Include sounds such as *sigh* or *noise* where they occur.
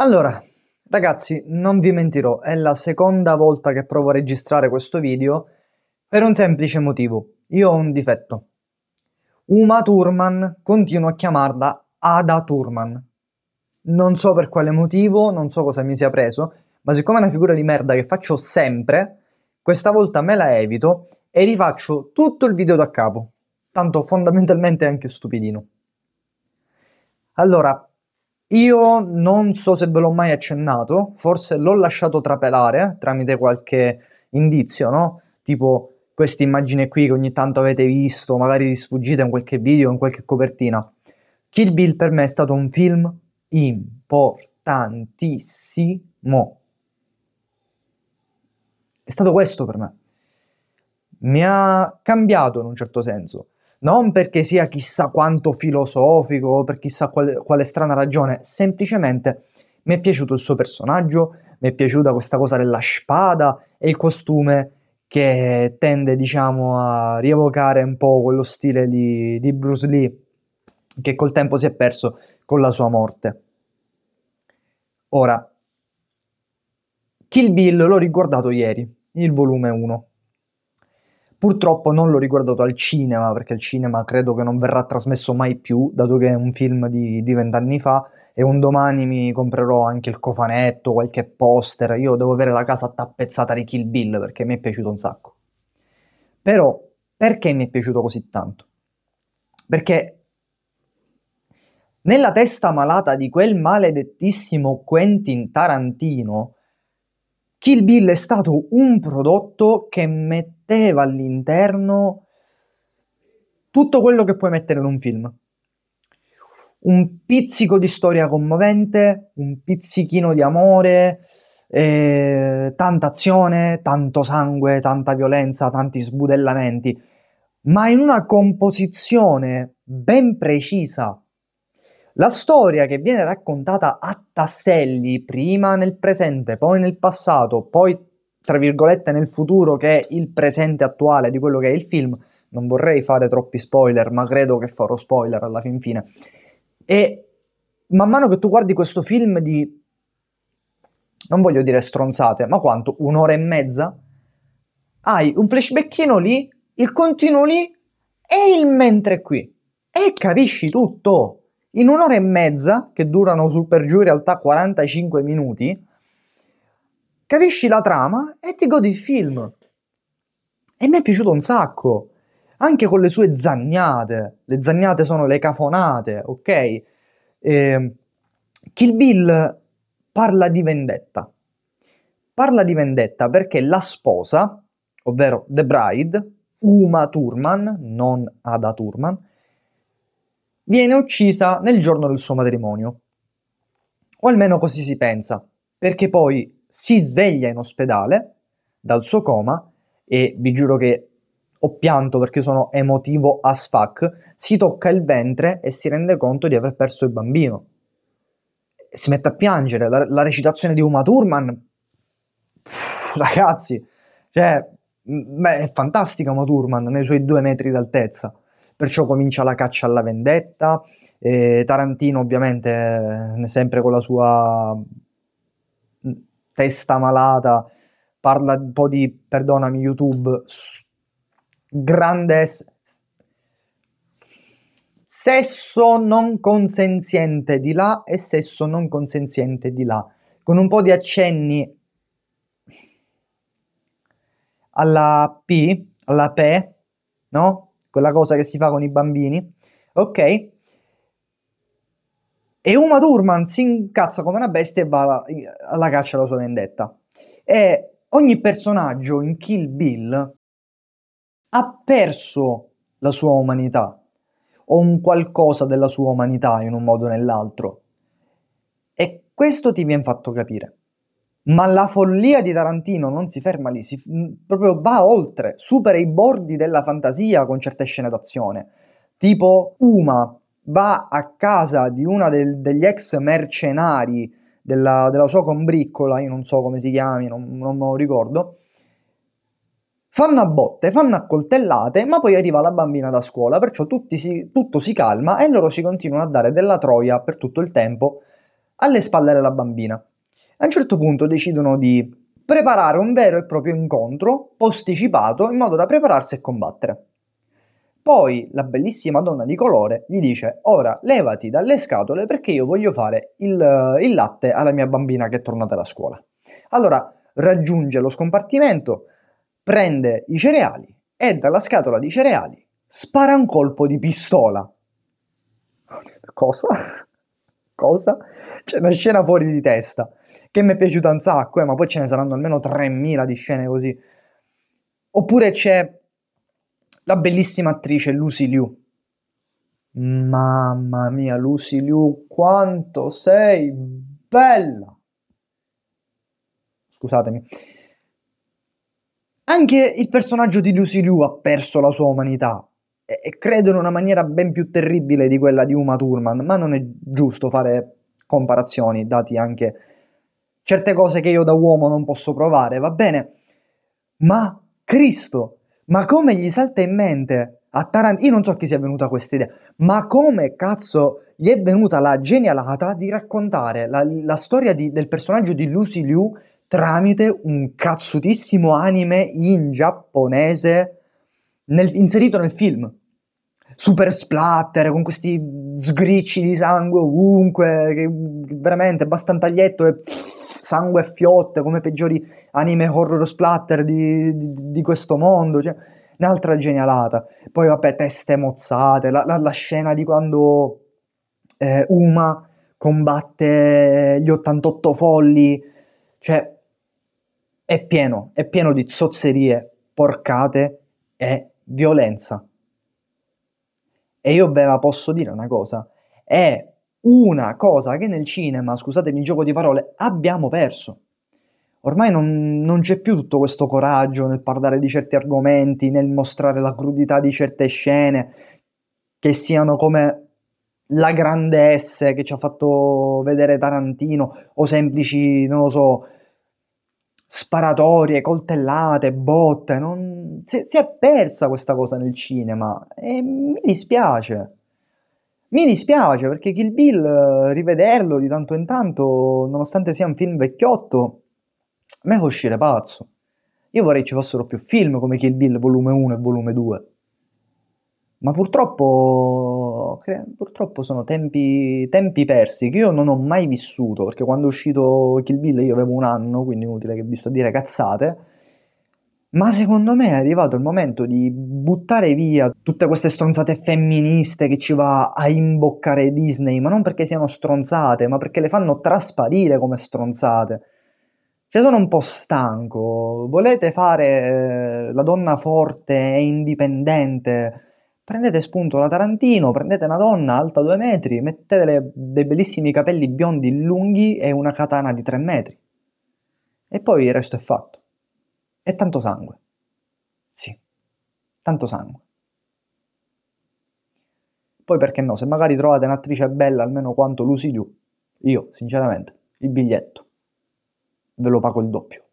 Allora, ragazzi, non vi mentirò, è la seconda volta che provo a registrare questo video per un semplice motivo. Io ho un difetto. Uma Turman, continuo a chiamarla Ada Turman. Non so per quale motivo, non so cosa mi sia preso, ma siccome è una figura di merda che faccio sempre, questa volta me la evito e rifaccio tutto il video da capo. Tanto fondamentalmente è anche stupidino. Allora, io non so se ve l'ho mai accennato, forse l'ho lasciato trapelare tramite qualche indizio, no? Tipo questa immagine qui che ogni tanto avete visto, magari di sfuggita in qualche video, in qualche copertina. Kill Bill per me è stato un film importantissimo. È stato questo per me. Mi ha cambiato in un certo senso non perché sia chissà quanto filosofico o per chissà quale, quale strana ragione, semplicemente mi è piaciuto il suo personaggio, mi è piaciuta questa cosa della spada e il costume che tende diciamo a rievocare un po' quello stile di, di Bruce Lee che col tempo si è perso con la sua morte. Ora, Kill Bill l'ho riguardato ieri, il volume 1. Purtroppo non l'ho riguardato al cinema, perché il cinema credo che non verrà trasmesso mai più, dato che è un film di, di vent'anni fa e un domani mi comprerò anche il cofanetto, qualche poster. Io devo avere la casa tappezzata di Kill Bill perché mi è piaciuto un sacco. Però perché mi è piaciuto così tanto? Perché nella testa malata di quel maledettissimo Quentin Tarantino Kill Bill è stato un prodotto che metteva all'interno tutto quello che puoi mettere in un film. Un pizzico di storia commovente, un pizzichino di amore, eh, tanta azione, tanto sangue, tanta violenza, tanti sbudellamenti, ma in una composizione ben precisa la storia che viene raccontata a tasselli, prima nel presente, poi nel passato, poi tra virgolette nel futuro, che è il presente attuale di quello che è il film, non vorrei fare troppi spoiler, ma credo che farò spoiler alla fin fine. E man mano che tu guardi questo film di, non voglio dire stronzate, ma quanto, un'ora e mezza, hai un flashbackino lì, il continuo lì e il mentre qui. E capisci tutto. In un'ora e mezza, che durano su per giù in realtà 45 minuti, capisci la trama e ti godi il film. E mi è piaciuto un sacco, anche con le sue zagnate. Le zagnate sono le cafonate, ok? Eh, Kill Bill parla di vendetta. Parla di vendetta perché la sposa, ovvero The Bride, Uma Turman, non Ada Turman, viene uccisa nel giorno del suo matrimonio. O almeno così si pensa, perché poi si sveglia in ospedale dal suo coma e vi giuro che ho pianto perché sono emotivo as fuck, si tocca il ventre e si rende conto di aver perso il bambino. Si mette a piangere, la, la recitazione di Uma Thurman, pff, ragazzi, cioè, beh, è fantastica Uma Thurman nei suoi due metri d'altezza perciò comincia la caccia alla vendetta. E Tarantino ovviamente eh, sempre con la sua mm, testa malata parla un po' di, perdonami YouTube, grande sesso non consenziente di là e sesso non consenziente di là, con un po' di accenni alla P, alla P, no? quella cosa che si fa con i bambini, ok? E Uma Thurman si incazza come una bestia e va alla, caccia alla sua vendetta. E ogni personaggio in Kill Bill ha perso la sua umanità o un qualcosa della sua umanità in un modo o nell'altro. E questo ti viene fatto capire. Ma la follia di Tarantino non si ferma lì, si, proprio va oltre, supera i bordi della fantasia con certe scene d'azione. Tipo Uma va a casa di uno del, degli ex mercenari della, della, sua combriccola, io non so come si chiami, non, non me lo ricordo, fanno a botte, fanno a coltellate, ma poi arriva la bambina da scuola, perciò si, tutto si calma e loro si continuano a dare della troia per tutto il tempo alle spalle della bambina. A un certo punto decidono di preparare un vero e proprio incontro posticipato in modo da prepararsi a combattere. Poi la bellissima donna di colore gli dice: Ora levati dalle scatole perché io voglio fare il, il latte alla mia bambina che è tornata da scuola. Allora raggiunge lo scompartimento, prende i cereali e dalla scatola di cereali spara un colpo di pistola. *laughs* Cosa? cosa? C'è una scena fuori di testa, che mi è piaciuta un sacco, eh, ma poi ce ne saranno almeno 3.000 di scene così. Oppure c'è la bellissima attrice Lucy Liu. Mamma mia, Lucy Liu, quanto sei bella! Scusatemi. Anche il personaggio di Lucy Liu ha perso la sua umanità e credo in una maniera ben più terribile di quella di Uma Thurman, ma non è giusto fare comparazioni, dati anche certe cose che io da uomo non posso provare, va bene? Ma Cristo, ma come gli salta in mente a Tarantino, io non so a chi sia venuta questa idea, ma come cazzo gli è venuta la genialata di raccontare la, la storia di, del personaggio di Lucy Liu tramite un cazzutissimo anime in giapponese nel, inserito nel film. Super splatter, con questi sgricci di sangue ovunque, che, che veramente basta un taglietto e sangue e fiotte, come peggiori anime horror splatter di, di, di questo mondo. Cioè, un'altra genialata. Poi, vabbè, teste mozzate, la, la, la scena di quando eh, Uma combatte gli 88 folli, cioè è pieno, è pieno di zozzerie, porcate e violenza. E io ve la posso dire una cosa, è una cosa che nel cinema, scusatemi il gioco di parole, abbiamo perso. Ormai non, non, c'è più tutto questo coraggio nel parlare di certi argomenti, nel mostrare la crudità di certe scene, che siano come la grande S che ci ha fatto vedere Tarantino, o semplici, non lo so, sparatorie, coltellate, botte, non... si, si è persa questa cosa nel cinema e mi dispiace. Mi dispiace perché Kill Bill, eh, rivederlo di tanto in tanto, nonostante sia un film vecchiotto, a me fa uscire pazzo. Io vorrei ci fossero più film come Kill Bill volume 1 e volume 2. Ma purtroppo, cre- purtroppo sono tempi, tempi persi che io non ho mai vissuto, perché quando è uscito Kill Bill io avevo un anno, quindi inutile che vi sto a dire cazzate. Ma secondo me è arrivato il momento di buttare via tutte queste stronzate femministe che ci va a imboccare Disney, ma non perché siano stronzate, ma perché le fanno trasparire come stronzate. Cioè sono un po' stanco, volete fare eh, la donna forte e indipendente, prendete spunto da Tarantino, prendete una donna alta due metri, mettete dei bellissimi capelli biondi lunghi e una katana di tre metri. E poi il resto è fatto. E tanto sangue. Sì, tanto sangue. Poi perché no, se magari trovate un'attrice bella almeno quanto Lucy Liu, io, sinceramente, il biglietto ve lo pago il doppio.